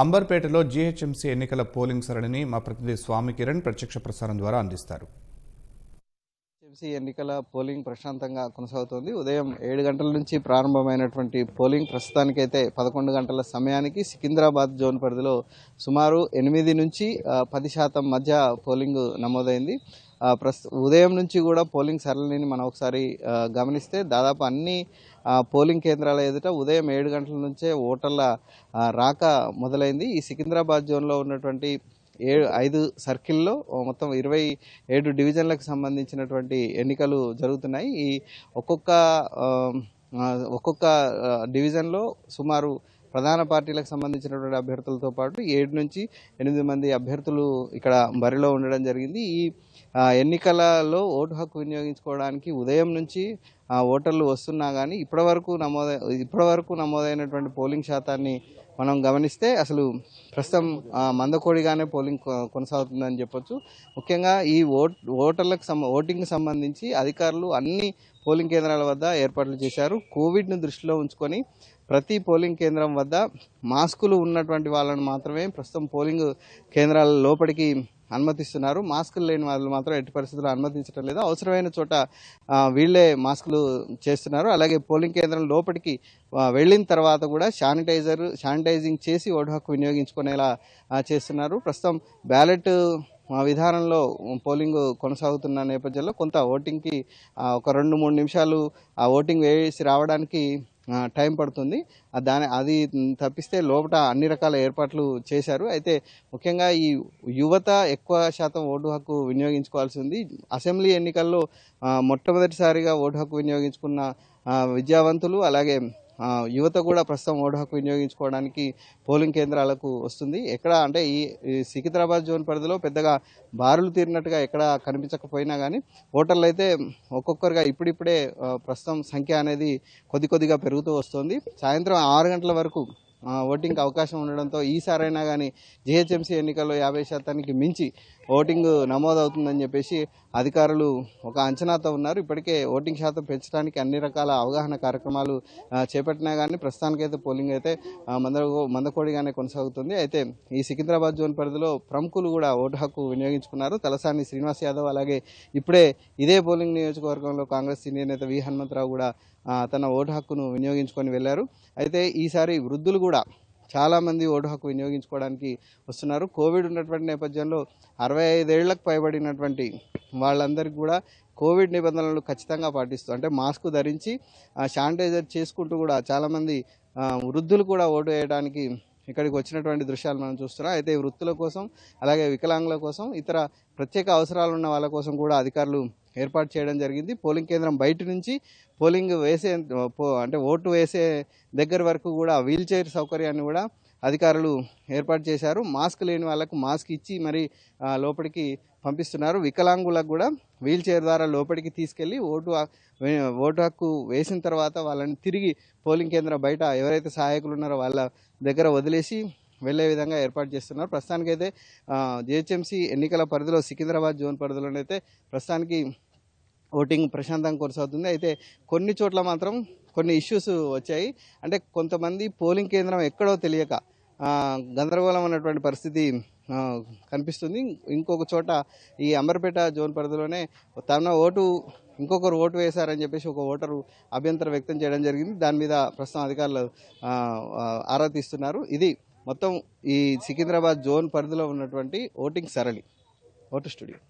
అంబర్పేటలో GHMC ఎన్నికల polling సరళిని మా ప్రతినిధి స్వామి కిరణ్ ప్రత్యక్ష ప్రసారం ద్వారా అందిస్తారు ఎంసీ ఎన్నికల పోలింగ్ ప్రశాంతంగా కొనసాగుతోంది ఉదయం ఏడు గంటల నుంచి ప్రారంభమైనటువంటి పోలింగ్ ప్రస్తుతానికైతే పదకొండు గంటల సమయానికి సికింద్రాబాద్ జోన్ పరిధిలో సుమారు ఎనిమిది నుంచి పది శాతం మధ్య పోలింగ్ నమోదైంది ప్రస్తు ఉదయం నుంచి కూడా పోలింగ్ సరళిని మనం ఒకసారి గమనిస్తే దాదాపు అన్ని పోలింగ్ కేంద్రాల ఎదుట ఉదయం ఏడు గంటల నుంచే ఓటర్ల రాక మొదలైంది ఈ సికింద్రాబాద్ జోన్లో ఉన్నటువంటి ఏడు ఐదు సర్కిల్లో మొత్తం ఇరవై ఏడు డివిజన్లకు సంబంధించినటువంటి ఎన్నికలు జరుగుతున్నాయి ఈ ఒక్కొక్క ఒక్కొక్క డివిజన్లో సుమారు ప్రధాన పార్టీలకు సంబంధించినటువంటి అభ్యర్థులతో పాటు ఏడు నుంచి ఎనిమిది మంది అభ్యర్థులు ఇక్కడ బరిలో ఉండడం జరిగింది ఈ ఎన్నికలలో ఓటు హక్కు వినియోగించుకోవడానికి ఉదయం నుంచి ఓటర్లు వస్తున్నా కానీ ఇప్పటివరకు నమోదై ఇప్పటివరకు నమోదైనటువంటి పోలింగ్ శాతాన్ని మనం గమనిస్తే అసలు ప్రస్తుతం మందకోడిగానే పోలింగ్ కొనసాగుతుందని చెప్పొచ్చు ముఖ్యంగా ఈ ఓట్ ఓటర్లకు సంబ ఓటింగ్కి సంబంధించి అధికారులు అన్ని పోలింగ్ కేంద్రాల వద్ద ఏర్పాట్లు చేశారు కోవిడ్ను దృష్టిలో ఉంచుకొని ప్రతి పోలింగ్ కేంద్రం వద్ద మాస్కులు ఉన్నటువంటి వాళ్ళను మాత్రమే ప్రస్తుతం పోలింగ్ కేంద్రాల లోపలికి అనుమతిస్తున్నారు మాస్కులు లేని వాళ్ళు మాత్రం ఎట్టి పరిస్థితుల్లో అనుమతించడం లేదు అవసరమైన చోట వీళ్ళే మాస్కులు చేస్తున్నారు అలాగే పోలింగ్ కేంద్రం లోపలికి వెళ్ళిన తర్వాత కూడా శానిటైజర్ శానిటైజింగ్ చేసి ఓటు హక్కు వినియోగించుకునేలా చేస్తున్నారు ప్రస్తుతం బ్యాలెట్ విధానంలో పోలింగ్ కొనసాగుతున్న నేపథ్యంలో కొంత ఓటింగ్కి ఒక రెండు మూడు నిమిషాలు ఆ ఓటింగ్ వేసి రావడానికి టైం పడుతుంది దాని అది తప్పిస్తే లోపల అన్ని రకాల ఏర్పాట్లు చేశారు అయితే ముఖ్యంగా ఈ యువత ఎక్కువ శాతం ఓటు హక్కు వినియోగించుకోవాల్సి ఉంది అసెంబ్లీ ఎన్నికల్లో మొట్టమొదటిసారిగా ఓటు హక్కు వినియోగించుకున్న విద్యావంతులు అలాగే యువత కూడా ప్రస్తుతం ఓటు హక్కు వినియోగించుకోవడానికి పోలింగ్ కేంద్రాలకు వస్తుంది ఎక్కడ అంటే ఈ సికింద్రాబాద్ జోన్ పరిధిలో పెద్దగా బారులు తీరినట్టుగా ఎక్కడ కనిపించకపోయినా కానీ ఓటర్లు అయితే ఒక్కొక్కరుగా ఇప్పుడిప్పుడే ప్రస్తుతం సంఖ్య అనేది కొద్ది కొద్దిగా పెరుగుతూ వస్తుంది సాయంత్రం ఆరు గంటల వరకు ఓటింగ్కి అవకాశం ఉండడంతో ఈసారైనా కానీ జిహెచ్ఎంసీ ఎన్నికల్లో యాభై శాతానికి మించి ఓటింగ్ నమోదవుతుందని చెప్పేసి అధికారులు ఒక అంచనాతో ఉన్నారు ఇప్పటికే ఓటింగ్ శాతం పెంచడానికి అన్ని రకాల అవగాహన కార్యక్రమాలు చేపట్టినా కానీ ప్రస్తుతానికైతే పోలింగ్ అయితే మంద మందకోడిగానే కొనసాగుతుంది అయితే ఈ సికింద్రాబాద్ జోన్ పరిధిలో ప్రముఖులు కూడా ఓటు హక్కు వినియోగించుకున్నారు తలసాని శ్రీనివాస్ యాదవ్ అలాగే ఇప్పుడే ఇదే పోలింగ్ నియోజకవర్గంలో కాంగ్రెస్ సీనియర్ నేత వి హనుమంతరావు కూడా తన ఓటు హక్కును వినియోగించుకొని వెళ్ళారు అయితే ఈసారి వృద్ధులు కూడా కూడా చాలామంది ఓటు హక్కు వినియోగించుకోవడానికి వస్తున్నారు కోవిడ్ ఉన్నటువంటి నేపథ్యంలో అరవై ఐదేళ్లకు పైబడినటువంటి వాళ్ళందరికీ కూడా కోవిడ్ నిబంధనలు ఖచ్చితంగా పాటిస్తూ అంటే మాస్క్ ధరించి శానిటైజర్ చేసుకుంటూ కూడా చాలామంది వృద్ధులు కూడా ఓటు వేయడానికి ఇక్కడికి వచ్చినటువంటి దృశ్యాలు మనం చూస్తున్నాం అయితే వృత్తుల కోసం అలాగే వికలాంగుల కోసం ఇతర ప్రత్యేక అవసరాలు ఉన్న వాళ్ళ కోసం కూడా అధికారులు ఏర్పాటు చేయడం జరిగింది పోలింగ్ కేంద్రం బయట నుంచి పోలింగ్ వేసే అంటే ఓటు వేసే దగ్గర వరకు కూడా వీల్ చైర్ సౌకర్యాన్ని కూడా అధికారులు ఏర్పాటు చేశారు మాస్క్ లేని వాళ్ళకు మాస్క్ ఇచ్చి మరి లోపలికి పంపిస్తున్నారు వికలాంగులకు కూడా వీల్ చైర్ ద్వారా లోపలికి తీసుకెళ్ళి ఓటు ఓటు హక్కు వేసిన తర్వాత వాళ్ళని తిరిగి పోలింగ్ కేంద్రం బయట ఎవరైతే సహాయకులు ఉన్నారో వాళ్ళ దగ్గర వదిలేసి వెళ్లే విధంగా ఏర్పాటు చేస్తున్నారు ప్రస్తుతానికైతే జిహెచ్ఎంసీ ఎన్నికల పరిధిలో సికింద్రాబాద్ జోన్ పరిధిలోనైతే ప్రస్తుతానికి ఓటింగ్ ప్రశాంతంగా కొనసాగుతుంది అయితే కొన్ని చోట్ల మాత్రం కొన్ని ఇష్యూస్ వచ్చాయి అంటే కొంతమంది పోలింగ్ కేంద్రం ఎక్కడో తెలియక గందరగోళం ఉన్నటువంటి పరిస్థితి కనిపిస్తుంది ఇంకొక చోట ఈ అంబర్పేట జోన్ పరిధిలోనే తన ఓటు ఇంకొకరు ఓటు వేశారని చెప్పేసి ఒక ఓటరు అభ్యంతరం వ్యక్తం చేయడం జరిగింది దాని మీద ప్రస్తుతం అధికారులు ఆరా తీస్తున్నారు ఇది మొత్తం ఈ సికింద్రాబాద్ జోన్ పరిధిలో ఉన్నటువంటి ఓటింగ్ సరళి ఓటు స్టూడియో